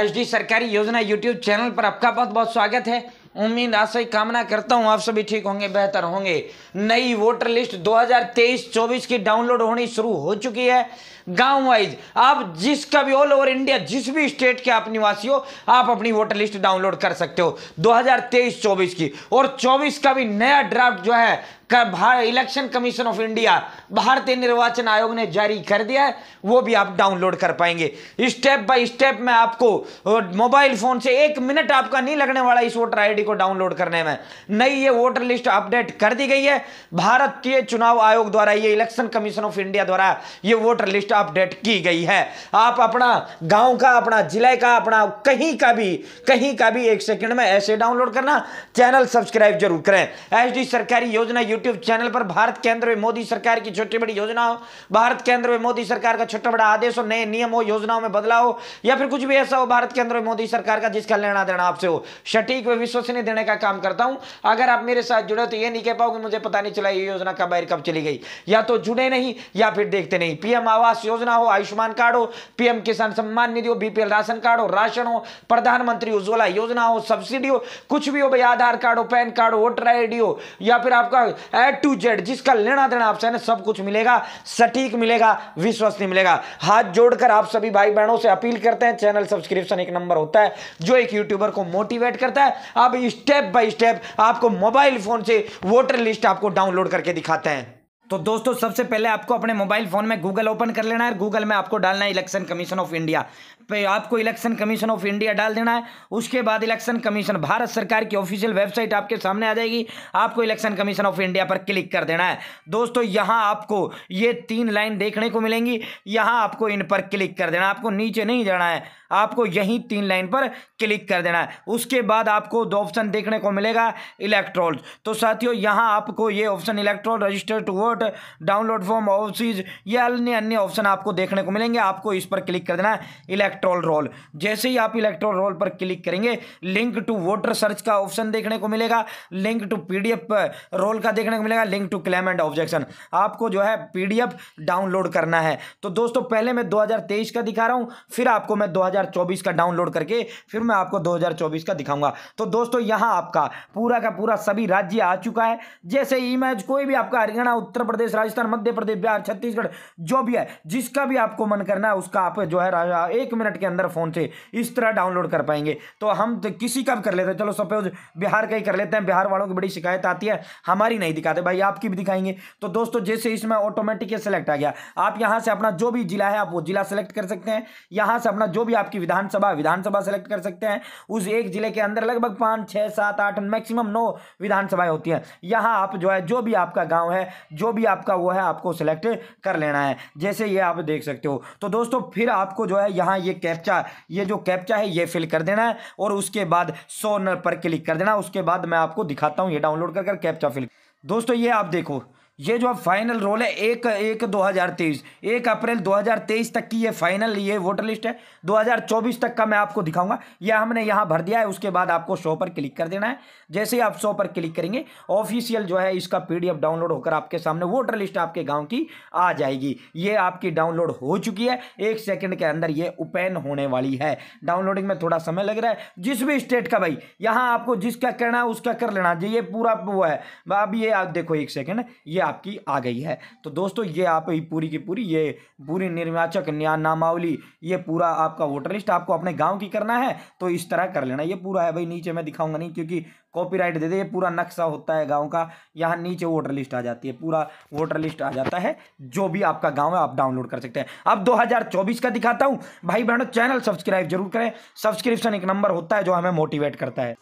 SD सरकारी योजना YouTube channel पर आपका बहुत बहुत स्वागत है उम्मीद आशा कामना करता हूं आप सभी ठीक होंगे बेहतर होंगे नई वोटर लिस्ट 2023-24 की डाउनलोड होनी शुरू हो चुकी है गांव वाइज आप जिसका भी ऑल ओवर इंडिया जिस भी स्टेट के आप निवासी हो आप अपनी वोटर लिस्ट डाउनलोड कर सकते हो 2023-24 की और 24 का भी नया ड्राफ्ट जो है इलेक्शन कमीशन ऑफ इंडिया भारतीय निर्वाचन आयोग ने जारी कर दिया है वो भी आप डाउनलोड कर पाएंगे स्टेप बाय स्टेप मैं आपको मोबाइल फोन से एक मिनट आपका नहीं लगने वाला इस वोटर आईडी को डाउनलोड करने में नई ये वोटर लिस्ट अपडेट कर दी गई है भारत के चुनाव आयोग द्वारा ये इलेक्शन कमीशन ऑफ इंडिया द्वारा ये वोटर लिस्ट अपडेट की गई है आप अपना गांव का अपना जिले का अपना कहीं का भी कहीं का भी एक सेकंड में ऐसे डाउनलोड करना चैनल सब्सक्राइब जरूर करें एच सरकारी योजना यूट्यूब यूट्यूब चैनल पर भारत केंद्र में मोदी सरकार की छोटी बड़ी योजना हो भारत केंद्र में मोदी सरकार का छोटा बड़ा आदेश हो नए नियम हो योजनाओं में बदलाव हो या फिर कुछ भी ऐसा हो भारत केंद्र में मोदी सरकार का जिसका लेना देना आपसे हो सटीक व विश्वसनीय देने का काम करता हूं अगर आप मेरे साथ जुड़े तो यह नहीं कह पाओगे मुझे पता नहीं चला ये योजना कब आयर कब चली गई या तो जुड़े नहीं या फिर देखते नहीं पीएम आवास योजना हो आयुष्मान कार्ड हो पीएम किसान सम्मान निधि हो बीपीएल राशन कार्ड हो राशन हो प्रधानमंत्री उज्ज्वला योजना हो सब्सिडी हो कुछ भी हो भाई आधार कार्ड हो पैन कार्ड हो वोटर आई हो या फिर आपका ए टू जेड जिसका लेना देना आपसे ना सब कुछ मिलेगा सटीक मिलेगा विश्वसनीय मिलेगा हाथ जोड़कर आप सभी भाई बहनों से अपील करते हैं चैनल सब्सक्रिप्शन एक नंबर होता है जो एक यूट्यूबर को मोटिवेट करता है अब स्टेप बाय स्टेप आपको मोबाइल फोन से वोटर लिस्ट आपको डाउनलोड करके दिखाते हैं तो दोस्तों सबसे पहले आपको अपने मोबाइल फोन में गूगल ओपन कर लेना है गूगल में आपको डालना है इलेक्शन कमीशन ऑफ इंडिया पे आपको इलेक्शन कमीशन ऑफ इंडिया डाल देना है उसके बाद इलेक्शन कमीशन भारत सरकार की ऑफिशियल वेबसाइट आपके सामने आ जाएगी आपको इलेक्शन कमीशन ऑफ इंडिया पर क्लिक कर देना है दोस्तों यहाँ आपको ये तीन लाइन देखने को मिलेंगी यहाँ आपको इन पर क्लिक कर देना आपको नीचे नहीं जाना है आपको यहीं तीन लाइन पर क्लिक कर देना है उसके बाद आपको दो ऑप्शन देखने को मिलेगा इलेक्ट्रोल तो साथियों यहाँ आपको ये option electoral register to vote download form office या अन्य अन्य ऑप्शन आपको देखने को मिलेंगे आपको इस पर क्लिक कर देना है इलेक्ट्रोल इलेक्ट्रोल रोल जैसे ही आप इलेक्ट्रोल रोल पर क्लिक करेंगे लिंक टू वोटर सर्च का ऑप्शन देखने को मिलेगा लिंक टू पीडीएफ रोल का देखने को मिलेगा link to claim and objection आपको जो है पीडीएफ डाउनलोड करना है तो दोस्तों पहले मैं 2023 का दिखा रहा हूँ फिर आपको मैं 2024 का डाउनलोड करके फिर मैं आपको 2024 का दिखाऊंगा तो दोस्तों यहाँ आपका पूरा का पूरा सभी राज्य आ चुका है जैसे इमेज कोई भी आपका हरियाणा उत्तर प्रदेश राजस्थान मध्य प्रदेश बिहार छत्तीसगढ़ जो भी है जिसका भी आपको मन करना है उसका आप जो है एक मिनट मिनट के अंदर फ़ोन से इस तरह डाउनलोड कर पाएंगे तो हम तो किसी का भी कर लेते हैं चलो सपोज बिहार का ही कर लेते हैं बिहार वालों की बड़ी शिकायत आती है हमारी नहीं दिखाते भाई आपकी भी दिखाएंगे तो दोस्तों जैसे इसमें ऑटोमेटिक ये सिलेक्ट आ गया आप यहाँ से अपना जो भी जिला है आप वो जिला सेलेक्ट कर सकते हैं यहाँ से अपना जो भी आपकी विधानसभा विधानसभा सेलेक्ट कर सकते हैं उस एक जिले के अंदर लगभग पाँच छः सात आठ मैक्सिमम नौ विधानसभाएँ होती हैं यहाँ आप जो है जो भी आपका गाँव है जो भी आपका वो है आपको सेलेक्ट कर लेना है जैसे ये आप देख सकते हो तो दोस्तों फिर आपको जो है यहाँ ये कैप्चा ये जो कैप्चा है ये फिल कर देना है और उसके बाद सोनर पर क्लिक कर देना उसके बाद मैं आपको दिखाता हूँ ये डाउनलोड कर कर कैप्चा फिल दोस्तों ये आप देखो ये जो अब फाइनल रोल है एक एक 2023 एक अप्रैल 2023 तक की ये फाइनल ये वोटर लिस्ट है 2024 तक का मैं आपको दिखाऊंगा यह हमने यहाँ भर दिया है उसके बाद आपको शो पर क्लिक कर देना है जैसे ही आप शो पर क्लिक करेंगे ऑफिशियल जो है इसका पीडीएफ डाउनलोड होकर आपके सामने वोटर लिस्ट आपके गाँव की आ जाएगी ये आपकी डाउनलोड हो चुकी है एक सेकेंड के अंदर ये ओपन होने वाली है डाउनलोडिंग में थोड़ा समय लग रहा है जिस भी स्टेट का भाई यहाँ आपको जिसका करना है उसका कर लेना ये पूरा वो है अब ये आप देखो एक सेकेंड ये आपकी आ गई है तो दोस्तों ये आप ही पूरी की पूरी ये पूरी निर्वाचक न्याय नामावली ये पूरा आपका वोटर लिस्ट आपको अपने गांव की करना है तो इस तरह कर लेना ये पूरा है भाई नीचे मैं दिखाऊंगा नहीं क्योंकि कॉपीराइट दे दे ये पूरा नक्शा होता है गाँव का यहाँ नीचे वोटर लिस्ट आ जाती है पूरा वोटर लिस्ट आ जाता है जो भी आपका गाँव है आप डाउनलोड कर सकते हैं अब 2024 का दिखाता हूँ भाई बहनों चैनल सब्सक्राइब जरूर करें सब्सक्रिप्शन एक नंबर होता है जो हमें मोटिवेट करता है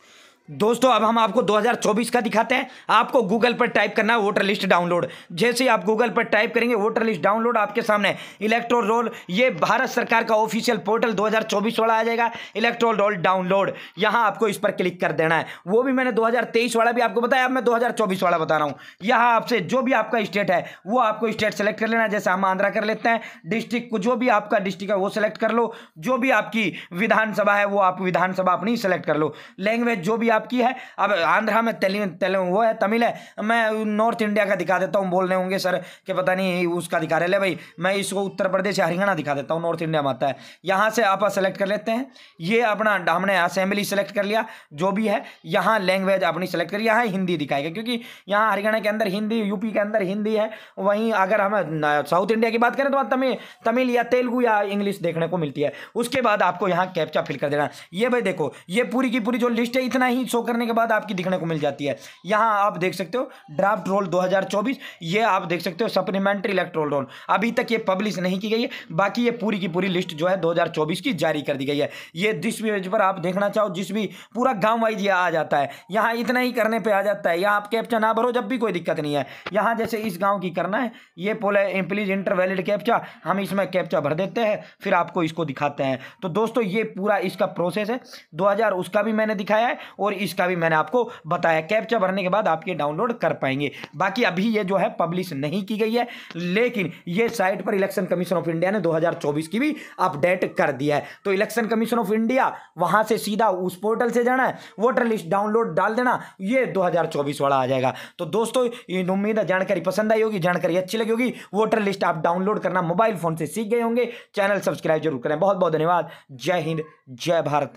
दोस्तों अब हम आपको 2024 का दिखाते हैं आपको गूगल पर टाइप करना है वोटर लिस्ट डाउनलोड जैसे ही आप गूगल पर टाइप करेंगे वोटर लिस्ट डाउनलोड आपके सामने इलेक्ट्रोल रोल ये भारत सरकार का ऑफिशियल पोर्टल 2024 वाला आ जाएगा इलेक्ट्रोल रोल डाउनलोड यहाँ आपको इस पर क्लिक कर देना है वो भी मैंने दो वाला भी आपको बताया अब मैं दो वाला बता रहा हूँ यहाँ आपसे जो भी आपका स्टेट है वो आपको स्टेट सेलेक्ट कर लेना है जैसे हम आंध्रा कर लेते हैं डिस्ट्रिक्ट को जो भी आपका डिस्ट्रिक्ट है वो सिलेक्ट कर लो जो भी आपकी विधानसभा है वो आप विधानसभा अपनी सेलेक्ट कर लो लैंग्वेज जो भी आप आपकी है अब आंध्रा में तेलु तेल वो है तमिल है मैं नॉर्थ इंडिया का दिखा देता हूँ बोलने होंगे सर कि पता नहीं उसका दिखा रहे ले भाई मैं इसको उत्तर प्रदेश या हरियाणा दिखा देता हूँ नॉर्थ इंडिया में आता है यहाँ से आप सेलेक्ट कर लेते हैं ये अपना हमने असेंबली सेलेक्ट कर लिया जो भी है यहाँ लैंग्वेज अपनी सेलेक्ट करी यहाँ हिंदी दिखाएगा क्योंकि यहाँ हरियाणा के अंदर हिंदी यूपी के अंदर हिंदी है वहीं अगर हम साउथ इंडिया की बात करें तो तमिल तमिल या तेलुगु या इंग्लिश देखने को मिलती है उसके बाद आपको यहाँ कैप्चा फिल कर देना ये भाई देखो ये पूरी की पूरी जो लिस्ट है इतना ही स्क्रीन शो करने के बाद आपकी दिखने को मिल जाती है यहाँ आप देख सकते हो ड्राफ्ट रोल 2024 ये आप देख सकते हो सप्लीमेंट्री इलेक्ट्रोल रोल अभी तक ये पब्लिश नहीं की गई है बाकी ये पूरी की पूरी लिस्ट जो है 2024 की जारी कर दी गई है ये जिस भी पर आप देखना चाहो जिस भी पूरा गाँव वाइज ये आ जाता है यहाँ इतना ही करने पर आ जाता है यहाँ आप कैप्चा ना भरो जब भी कोई दिक्कत नहीं है यहाँ जैसे इस गाँव की करना है ये पोल है प्लीज इंटर वैलिड कैप्चा हम इसमें कैप्चा भर देते हैं फिर आपको इसको दिखाते हैं तो दोस्तों ये पूरा इसका प्रोसेस है 2000 उसका भी मैंने दिखाया है और और इसका भी मैंने आपको बताया कैप्चा भरने के बाद आप ये डाउनलोड कर पाएंगे बाकी अभी ये जो है पब्लिश नहीं की गई है लेकिन ये साइट पर इलेक्शन कमीशन ऑफ इंडिया ने 2024 की भी अपडेट कर दिया है तो इलेक्शन कमीशन ऑफ इंडिया वहां से सीधा उस पोर्टल से जाना है वोटर लिस्ट डाउनलोड डाल देना ये दो वाला आ जाएगा तो दोस्तों उम्मीद है जानकारी पसंद आई होगी जानकारी अच्छी लगी होगी वोटर लिस्ट आप डाउनलोड करना मोबाइल फोन से सीख गए होंगे चैनल सब्सक्राइब जरूर करें बहुत बहुत धन्यवाद जय हिंद जय भारत